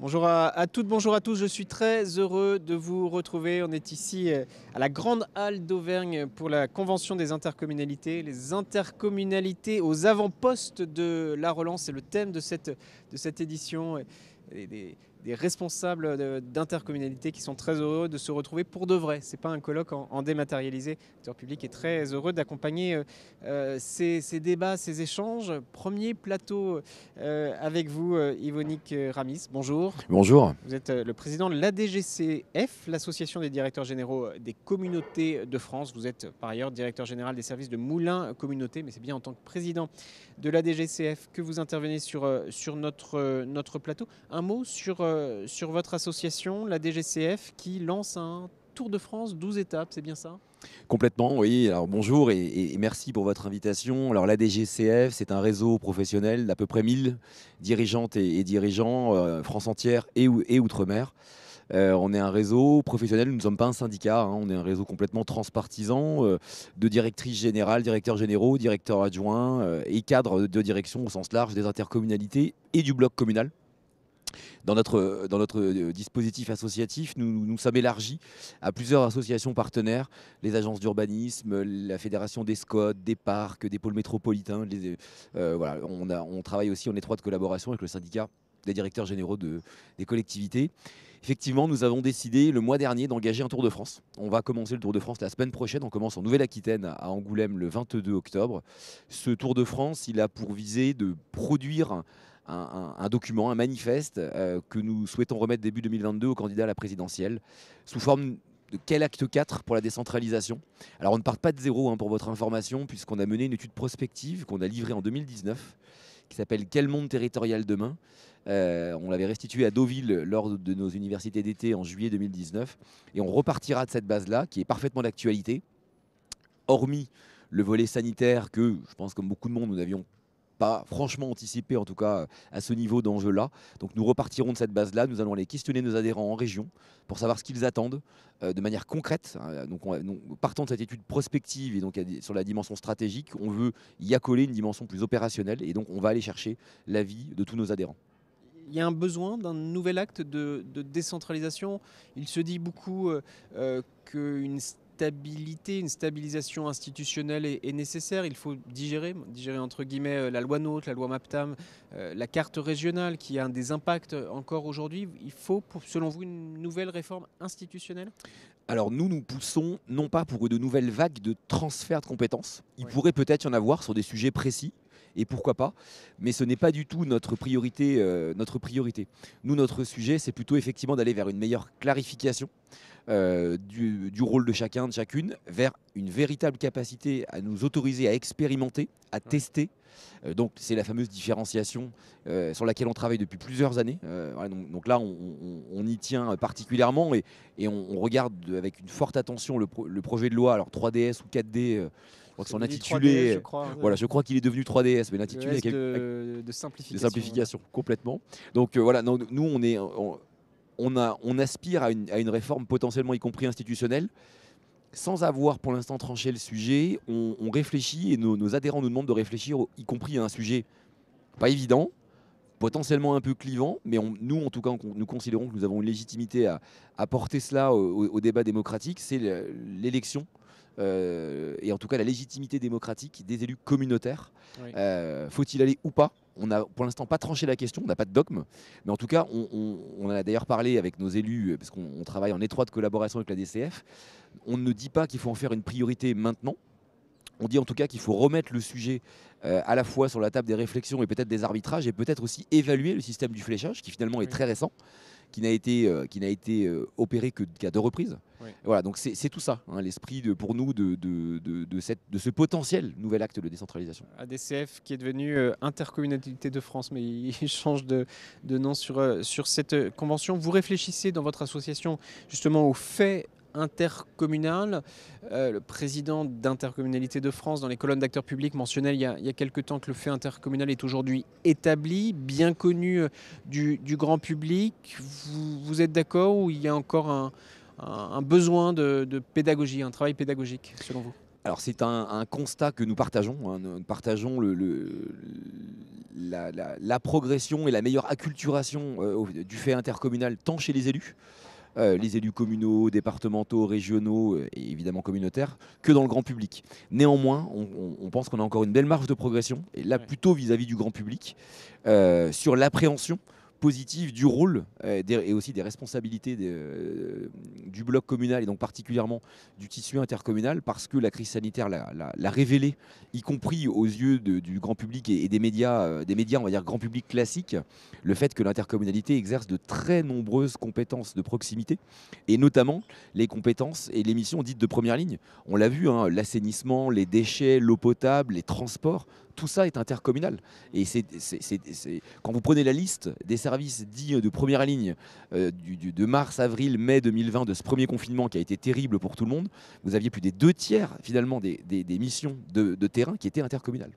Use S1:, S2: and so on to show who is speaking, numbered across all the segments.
S1: Bonjour à, toutes, bonjour à tous. Je suis très heureux de vous retrouver. On est ici euh, à la Grande Halle d'Auvergne pour la Convention des intercommunalités. Les intercommunalités aux avant-postes de la relance, c'est le thème de cette, de cette édition des responsables d'intercommunalités qui sont très heureux de se retrouver pour de vrai. Ce n'est pas un colloque en, dématérialisé. Le public est très heureux d'accompagner euh, euh, ces, débats, ces échanges. Premier plateau euh, avec vous, Yvonique Ramis. Bonjour. Bonjour. Vous êtes le président de l'ADGCF, l'Association des directeurs généraux des communautés de France. Vous êtes par ailleurs directeur général des services de Moulin Communauté, mais c'est bien en tant que président de l'ADGCF que vous intervenez sur, sur notre, notre plateau. Un mot sur euh, sur votre association, la DGCF, qui lance un Tour de France 12 étapes, c'est bien ça
S2: Complètement, oui. Alors bonjour et, merci pour votre invitation. Alors la DGCF, c'est un réseau professionnel d'à peu près 1000 dirigeantes et, dirigeants, euh, France entière et, Outre-mer. Euh, on est un réseau professionnel, nous ne sommes pas un syndicat, hein. on est un réseau complètement transpartisan de directrices générales, directeurs généraux, directeurs adjoints et cadres de direction au sens large des intercommunalités et du bloc communal dans notre, dans notre euh, dispositif associatif, nous nous sommes élargis à plusieurs associations partenaires, les agences d'urbanisme, la fédération des SCOT, des parcs, des pôles métropolitains. Euh, voilà, on, on travaille aussi en étroite collaboration avec le syndicat des directeurs généraux de, des collectivités. Effectivement, nous avons décidé le mois dernier d'engager un Tour de France. On va commencer le Tour de France la semaine prochaine. On commence en Nouvelle-Aquitaine à Angoulême le 22 octobre. Ce Tour de France, il a pour visée de produire un, document, un manifeste euh, que nous souhaitons remettre début 2022 aux candidats à la présidentielle sous forme de quel acte 4 pour la décentralisation Alors on ne part pas de zéro hein, pour votre information puisqu'on a mené une étude prospective qu'on a livrée en 2019 qui s'appelle Quel monde territorial demain euh, On l'avait restitué à Deauville lors de nos universités d'été en juillet 2019 et on repartira de cette base-là qui est parfaitement d'actualité hormis le volet sanitaire que, je pense comme beaucoup de monde, nous avions pas franchement anticipé, en tout cas euh, à ce niveau d'enjeu-là. Donc nous repartirons de cette base-là, nous allons aller questionner nos adhérents en région pour savoir ce qu'ils attendent euh, de manière concrète. Hein. Donc, partant de cette étude prospective et donc sur la dimension stratégique, on veut y accoler une dimension plus opérationnelle et donc on va aller chercher l'avis de tous nos adhérents
S1: il y a un besoin d'un nouvel acte de, décentralisation. Il se dit beaucoup que euh, qu'une une stabilisation institutionnelle est, nécessaire. Il faut digérer, digérer entre guillemets euh, la loi NOTE, la loi MAPTAM, euh, la carte régionale qui a un des impacts encore aujourd'hui. Il faut, selon vous, une nouvelle réforme institutionnelle
S2: alors nous, nous poussons non pas pour de nouvelles vagues de transfert de compétences. Il pourrait peut-être y en avoir sur des sujets précis, et pourquoi pas. Mais ce n'est pas du tout notre priorité. Euh, notre priorité. Nous, notre sujet, c'est plutôt effectivement d'aller vers une meilleure clarification euh, du, rôle de chacun, de chacune, vers une véritable capacité à nous autoriser à expérimenter, à tester. Euh, donc c'est la fameuse différenciation sur laquelle on travaille depuis plusieurs années. donc, là, on, y tient particulièrement et, on, regarde avec une forte attention le, le projet de loi, alors 3DS ou 4D son je crois, voilà, je crois qu'il est devenu 3DS, mais l'intitulé est de, simplification. De simplification, complètement. Donc euh, voilà, nous, on, est, on, aspire à une, réforme potentiellement, y compris institutionnelle. Sans avoir pour l'instant tranché le sujet, on, réfléchit et nos, adhérents nous demandent de réfléchir, y compris à un sujet pas évident, potentiellement un peu clivant, mais nous, en tout cas, nous considérons que nous avons une légitimité à porter cela au, débat démocratique, c'est l'élection euh, et en tout cas la légitimité démocratique des élus communautaires. Euh, faut-il aller ou pas on n'a pour l'instant pas tranché la question, on n'a pas de dogme, mais en tout cas, on, a d'ailleurs parlé avec nos élus, euh, parce qu'on travaille en étroite collaboration avec la DCF. On ne dit pas qu'il faut en faire une priorité maintenant, on dit en tout cas qu'il faut remettre le sujet à la fois sur la table des réflexions et peut-être des arbitrages et peut-être aussi évaluer le système du fléchage qui finalement est très récent qui n'a été, euh, qui n'a été euh, opéré que, qu'à deux reprises. Voilà, donc c'est, tout ça, hein, l'esprit de, pour nous de, de, de, de, ce potentiel nouvel acte de décentralisation.
S1: ADCF qui est devenu euh, Intercommunalité de France, mais il change de, de nom sur, sur cette convention. Vous réfléchissez dans votre association justement aux faits intercommunal. Euh, le président d'Intercommunalité de France, dans les colonnes d'acteurs publics, mentionnait il y, a, quelques temps que le fait intercommunal est aujourd'hui établi, bien connu euh, du, grand public. Vous, êtes d'accord ou il y a encore un, besoin de, pédagogie, un travail pédagogique, selon vous
S2: alors c'est un, constat que nous partageons. Hein. Nous partageons la, progression et la meilleure acculturation euh, du fait intercommunal tant chez les élus euh, les élus communaux, départementaux, régionaux euh, et évidemment communautaires que dans le grand public. Néanmoins, on, pense qu'on a encore une belle marge de progression, et là plutôt vis-à-vis du grand public, euh, sur l'appréhension positive du rôle euh, et, aussi des responsabilités euh, du bloc communal et donc particulièrement du tissu intercommunal parce que la crise sanitaire l'a révélé, y compris aux yeux du grand public et, des médias, euh, des médias on va dire grand public classique, le fait que l'intercommunalité exerce de très nombreuses compétences de proximité et notamment les compétences et les missions dites de première ligne. On l'a vu, hein, l'assainissement, les déchets, l'eau potable, les transports tout ça est intercommunal. Et c'est, quand vous prenez la liste des services dits euh, de première ligne euh, du, de mars, avril, mai 2020, de ce premier confinement qui a été terrible pour tout le monde, vous aviez plus des deux tiers finalement des, missions de, terrain qui étaient intercommunales.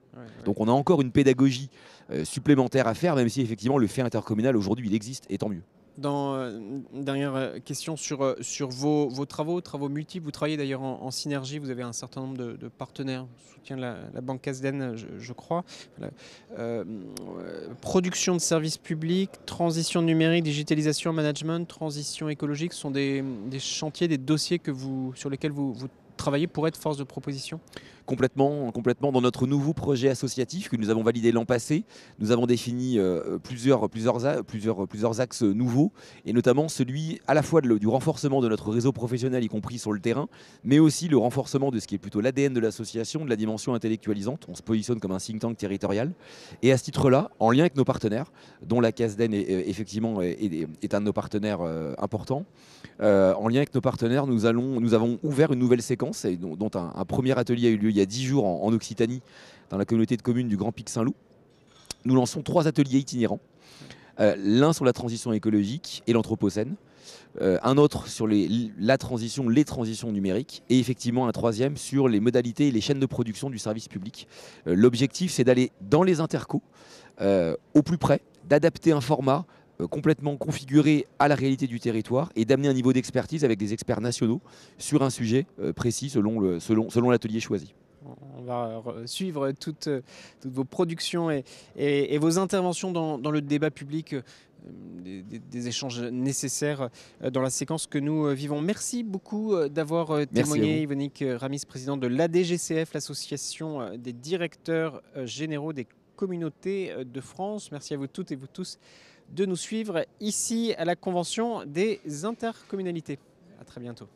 S2: Donc on a encore une pédagogie euh, supplémentaire à faire, même si effectivement le fait intercommunal aujourd'hui il existe, et tant mieux.
S1: Dans, euh, dernière euh, question sur, euh, sur vos, vos, travaux, travaux multiples. Vous travaillez d'ailleurs en, synergie, vous avez un certain nombre de, partenaires, soutien de la, Banque Casden, je, crois. production de services publics, transition numérique, digitalisation, management, transition écologique sont des, des chantiers, des dossiers que vous, sur lesquels vous, vous travailler pour être force de proposition
S2: Complètement, complètement. Dans notre nouveau projet associatif que nous avons validé l'an passé, nous avons défini euh, plusieurs, plusieurs, plusieurs, plusieurs axes nouveaux, et notamment celui à la fois du renforcement de notre réseau professionnel, y compris sur le terrain, mais aussi le renforcement de ce qui est plutôt l'ADN de l'association, de la dimension intellectualisante. On se positionne comme un think tank territorial. Et à ce titre-là, en lien avec nos partenaires, dont la CASDEN est, effectivement est, un de nos partenaires euh, importants, euh, en lien avec nos partenaires, nous, allons, nous avons ouvert une nouvelle séquence dont, un, premier atelier a eu lieu il y a dix jours en, Occitanie, dans la communauté de communes du Grand Pic Saint-Loup. Nous lançons trois ateliers itinérants. Euh, l'un sur la transition écologique et l'anthropocène, euh, un autre sur les, la transition, les transitions numériques, et effectivement un troisième sur les modalités et les chaînes de production du service public. Euh, l'objectif, c'est d'aller dans les intercos, au plus près, d'adapter un format euh, complètement configuré à la réalité du territoire et d'amener un niveau d'expertise avec des experts nationaux sur un sujet euh, précis selon l'atelier selon, selon choisi.
S1: On va suivre euh, toutes, vos productions et, vos interventions dans, le débat public. Des, échanges nécessaires dans la séquence que nous vivons. Merci beaucoup d'avoir témoigné, Yvonique Ramis, présidente de l'ADGCF, l'association des directeurs généraux des communautés de France. Merci à vous toutes et vous tous de nous suivre ici à la Convention des intercommunalités. À très bientôt.